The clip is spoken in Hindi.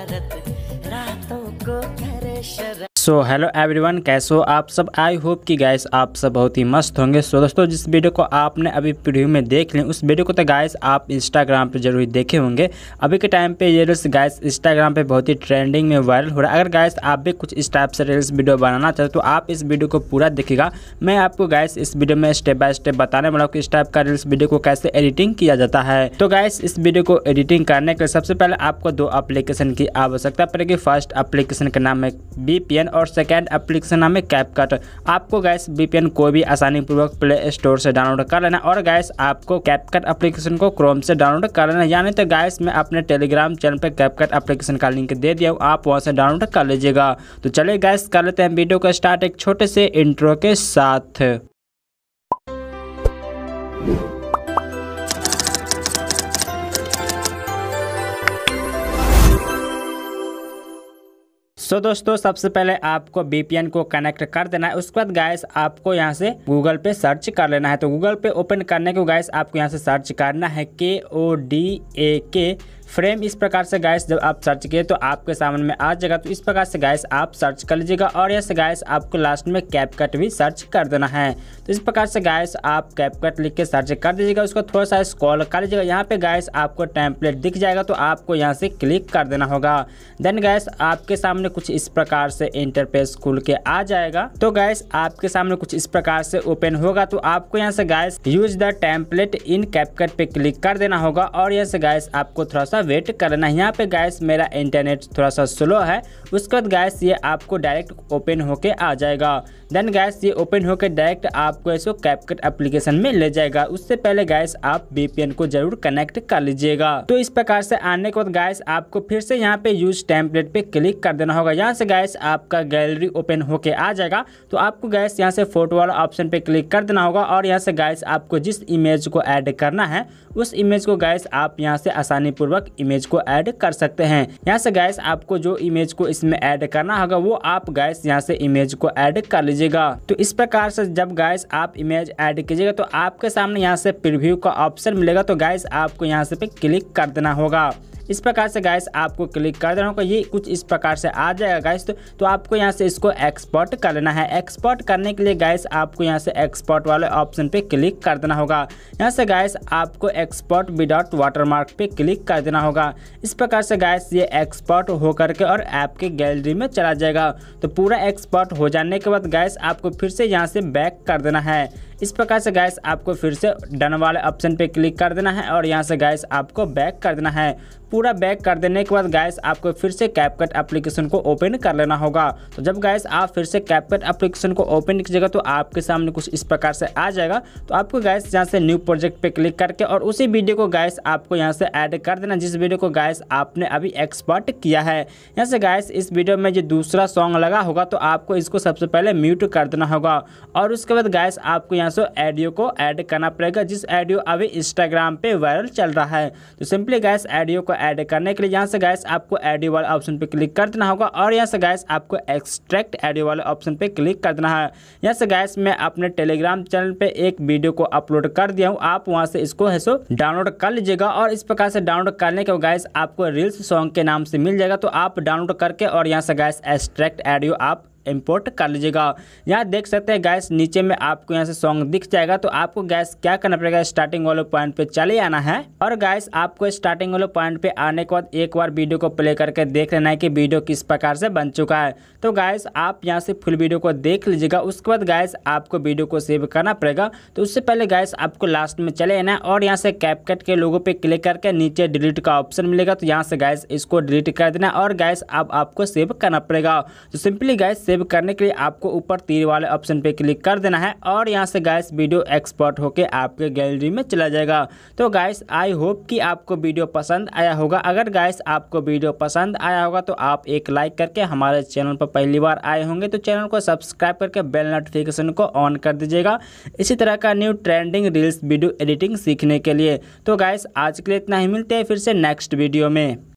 शरत रातों को करे शरत सो हेलो एवरीवन कैसे हो आप सब आई होप कि गाइस आप सब बहुत ही मस्त होंगे सो so, दोस्तों जिस वीडियो को आपने अभी प्रीव्यू में देख लें उस वीडियो को तो गाइस आप इंस्टाग्राम पे जरूर देखे होंगे अभी के टाइम पे ये रील्स गाइस इंस्टाग्राम पे बहुत ही ट्रेंडिंग में वायरल हो रहा है अगर गाइस आप भी कुछ इस टाइप से रील्स वीडियो बनाना चाहते तो आप इस वीडियो को पूरा देखेगा मैं आपको गाइस इस वीडियो में स्टेप बाय स्टेप बताने वाला हूँ कि इस टाइप का रील्स वीडियो को कैसे एडिटिंग किया जाता है तो गाइस इस वीडियो को एडिटिंग करने के लिए सबसे पहले आपको दो अप्लीकेशन की आवश्यकता पड़ेगी फर्स्ट अप्लीकेशन का नाम है बी और सेकेंड एप्लीकेशन नाम है कैपकट आपको गैस बीपीएन को भी आसानी पूर्वक प्ले स्टोर से डाउनलोड कर लेना और गैस आपको कैपकट एप्लीकेशन को क्रोम से डाउनलोड कर लेना यानी तो गैस मैं अपने टेलीग्राम चैनल पर कैपकट एप्लीकेशन का लिंक दे दिया हूँ आप वहाँ से डाउनलोड कर लीजिएगा तो चलिए गैस कर लेते हैं वीडियो का स्टार्ट एक छोटे से इंट्रो के साथ सो so, दोस्तों सबसे पहले आपको बीपीएन को कनेक्ट कर देना है उसके बाद गैस आपको यहाँ से गूगल पे सर्च कर लेना है तो गूगल पे ओपन करने को गैस आपको यहाँ से सर्च करना है के ओ डी ए के फ्रेम इस प्रकार से गैस जब आप सर्च किए तो आपके सामने में आ जाएगा तो इस प्रकार से गैस आप सर्च कर लीजिएगा और यह गैस आपको लास्ट में कैपकट भी सर्च कर देना है तो इस प्रकार से गैस आप कैपकट लिख के सर्च कर दीजिएगा उसको थोड़ा सा स्कॉल कर लीजिएगा यहाँ पे गैस आपको टैंपलेट दिख जाएगा तो आपको यहाँ से क्लिक कर देना होगा देन गैस आपके सामने कुछ इस प्रकार से इंटरपेस खुल के आ जाएगा तो गैस आपके सामने कुछ इस प्रकार से ओपन होगा तो आपको यहाँ से guys use the template in CapCut पे क्लिक कर देना होगा और यहाँ से गैस आपको थोड़ा सा थोड़ा वेट करना है यहाँ पे गैस मेरा इंटरनेट थोड़ा सा स्लो है उसके बाद गैस ये आपको डायरेक्ट ओपन होके आ जाएगा देन गैस ये ओपन होके डायरेक्ट आपको इसको कैपकट एप्लीकेशन में ले जाएगा उससे पहले गैस आप वीपीएन को जरूर कनेक्ट कर लीजिएगा तो इस प्रकार से आने के बाद गैस आपको फिर से यहाँ पे यूज टेम्पलेट पे क्लिक कर देना होगा यहाँ से गैस आपका गैलरी ओपन होके आ जाएगा तो आपको गैस यहाँ से फोटो वाला ऑप्शन पे क्लिक कर देना होगा और यहाँ से गैस आपको जिस इमेज को ऐड करना है उस इमेज को गैस आप यहाँ से आसानी पूर्वक इमेज को ऐड कर सकते हैं यहाँ से गैस आपको जो इमेज को इसमें ऐड करना होगा वो आप गैस यहाँ से इमेज को ऐड कर लीजिएगा तो इस प्रकार से जब गैस आप इमेज ऐड कीजिएगा तो आपके सामने यहाँ से प्रिव्यू का ऑप्शन मिलेगा तो गैस आपको यहाँ से पे क्लिक कर देना होगा इस प्रकार से गैस आपको क्लिक कर देना होगा ये कुछ इस प्रकार से आ जाएगा गैस तो, तो आपको यहाँ से इसको एक्सपोर्ट कर लेना है एक्सपोर्ट करने के लिए गैस आपको यहाँ से एक्सपोर्ट वाले ऑप्शन पे क्लिक कर देना होगा यहाँ से गैस आपको एक्सपोर्ट विदाउट वाटरमार्क पे क्लिक कर देना होगा इस प्रकार से गैस ये एक्सपोर्ट हो करके और ऐप के गैलरी में चला जाएगा तो पूरा एक्सपोर्ट हो जाने के बाद गैस आपको फिर से यहाँ से बैक कर देना है इस प्रकार से गैस आपको फिर से डन वाले ऑप्शन पे क्लिक कर देना है और यहाँ से गैस आपको बैक कर देना है पूरा बैक कर देने के बाद गैस आपको फिर से कैपकट एप्लीकेशन को ओपन कर लेना होगा तो जब गैस आप फिर से कैपकट एप्लीकेशन को ओपन कीजिएगा तो आपके सामने कुछ इस प्रकार से आ जाएगा तो आपको गैस यहाँ से न्यू प्रोजेक्ट पे क्लिक करके और उसी वीडियो को गैस आपको यहाँ से ऐड कर देना जिस वीडियो को गैस आपने अभी एक्सपर्ट किया है यहाँ से गैस इस वीडियो में जो दूसरा सॉन्ग लगा होगा तो आपको इसको सबसे पहले म्यूट कर देना होगा और उसके बाद गैस आपको यहाँ से ऑडियो को ऐड करना पड़ेगा जिस ऑडियो अभी इंस्टाग्राम पर वायरल चल रहा है तो सिंपली गैस ऑडियो को ऐड करने के लिए यहाँ से गैस आपको एडियो वाले ऑप्शन पर क्लिक कर देना होगा और यहाँ से गैस आपको एक्सट्रैक्ट एडियो वाले ऑप्शन पर क्लिक कर देना है यहाँ से गैस मैं अपने टेलीग्राम चैनल पर एक वीडियो को अपलोड कर दिया हूँ आप वहाँ से इसको है सो डाउनलोड कर लीजिएगा और इस प्रकार से डाउनलोड करने के गैस आपको रील्स सॉन्ग के नाम से मिल जाएगा तो आप डाउनलोड करके और यहाँ से गैस एक्सट्रैक्ट एडियो आप इंपोर्ट कर लीजिएगा यहाँ देख सकते हैं गैस नीचे में आपको यहाँ से सॉन्ग दिख जाएगा तो आपको गैस क्या करना पड़ेगा स्टार्टिंग वाले पॉइंट पे चले आना है और गैस आपको स्टार्टिंग वाले पॉइंट पे आने के बाद एक बार वीडियो को प्ले करके देख लेना है कि वीडियो किस प्रकार से बन चुका है तो गैस आप यहाँ से फुल वीडियो को देख लीजिएगा उसके बाद गैस आपको वीडियो को सेव करना पड़ेगा तो उससे पहले गैस आपको लास्ट में चले आना है और यहाँ से कैपकट के लोगों पर क्लिक करके नीचे डिलीट का ऑप्शन मिलेगा तो यहाँ से गैस इसको डिलीट कर देना और गैस अब आपको सेव करना पड़ेगा तो सिंपली गैस सेव करने के लिए आपको ऊपर तीर वाले ऑप्शन पे क्लिक कर देना है और यहाँ से गाइस वीडियो एक्सपर्ट होकर आपके गैलरी में चला जाएगा तो गाइस आई होप कि आपको वीडियो पसंद आया होगा अगर गाइस आपको वीडियो पसंद आया होगा तो आप एक लाइक करके हमारे चैनल पर पहली बार आए होंगे तो चैनल को सब्सक्राइब करके बेल नोटिफिकेशन को ऑन कर दीजिएगा इसी तरह का new trending reels video editing सीखने के लिए तो गाइस आज के लिए इतना ही मिलते हैं फिर से नेक्स्ट वीडियो में